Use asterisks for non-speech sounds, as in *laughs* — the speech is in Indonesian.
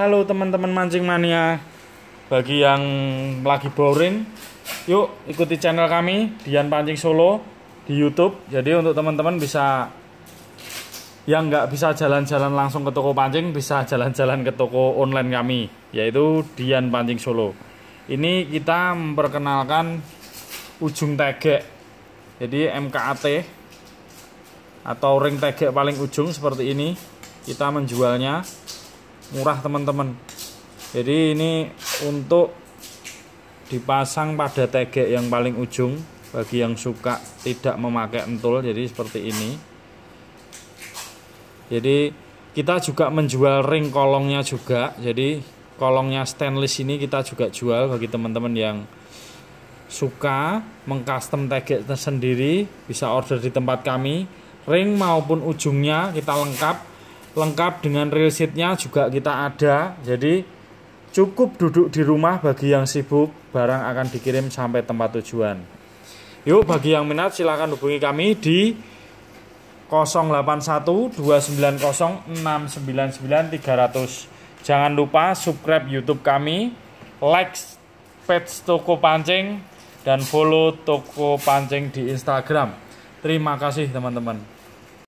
Halo teman-teman mancing mania Bagi yang lagi boring Yuk ikuti channel kami Dian Pancing Solo Di Youtube Jadi untuk teman-teman bisa Yang nggak bisa jalan-jalan langsung ke toko pancing Bisa *laughs* jalan-jalan ke toko online kami Yaitu Dian Pancing Solo Ini kita memperkenalkan Ujung tegek Jadi MKAT Atau ring tegek paling ujung seperti ini Kita menjualnya murah teman-teman jadi ini untuk dipasang pada tegek yang paling ujung bagi yang suka tidak memakai entul jadi seperti ini jadi kita juga menjual ring kolongnya juga jadi kolongnya stainless ini kita juga jual bagi teman-teman yang suka mengcustom tegek tersendiri bisa order di tempat kami ring maupun ujungnya kita lengkap lengkap dengan real sheetnya juga kita ada jadi cukup duduk di rumah bagi yang sibuk barang akan dikirim sampai tempat tujuan yuk bagi yang minat silahkan hubungi kami di 081290699300. jangan lupa subscribe youtube kami like page toko pancing dan follow toko pancing di instagram terima kasih teman-teman